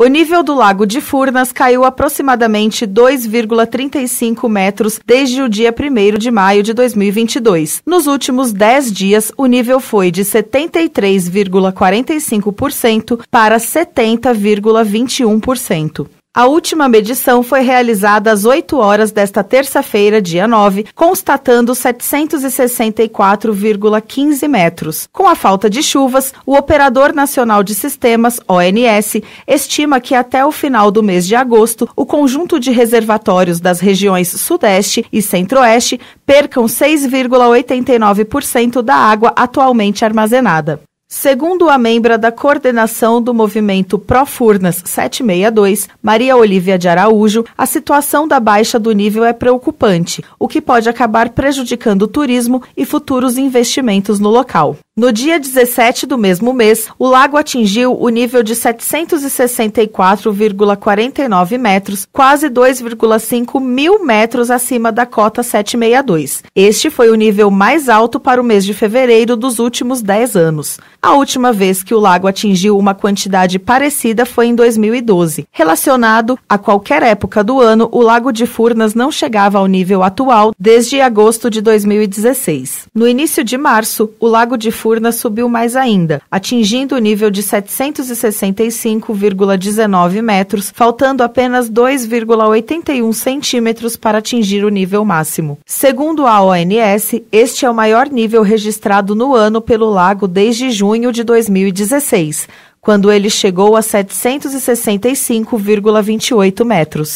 O nível do Lago de Furnas caiu aproximadamente 2,35 metros desde o dia 1 de maio de 2022. Nos últimos 10 dias, o nível foi de 73,45% para 70,21%. A última medição foi realizada às 8 horas desta terça-feira, dia 9, constatando 764,15 metros. Com a falta de chuvas, o Operador Nacional de Sistemas, ONS, estima que até o final do mês de agosto, o conjunto de reservatórios das regiões Sudeste e Centro-Oeste percam 6,89% da água atualmente armazenada. Segundo a membra da coordenação do movimento Profurnas Furnas 762, Maria Olívia de Araújo, a situação da baixa do nível é preocupante, o que pode acabar prejudicando o turismo e futuros investimentos no local. No dia 17 do mesmo mês, o lago atingiu o nível de 764,49 metros, quase 2,5 mil metros acima da cota 762. Este foi o nível mais alto para o mês de fevereiro dos últimos 10 anos. A última vez que o lago atingiu uma quantidade parecida foi em 2012. Relacionado a qualquer época do ano, o lago de Furnas não chegava ao nível atual desde agosto de 2016. No início de março, o lago de Furnas Furnas subiu mais ainda, atingindo o nível de 765,19 metros, faltando apenas 2,81 centímetros para atingir o nível máximo. Segundo a ONS, este é o maior nível registrado no ano pelo lago desde junho de 2016, quando ele chegou a 765,28 metros.